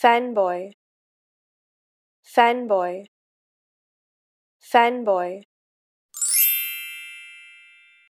fanboy fanboy fanboy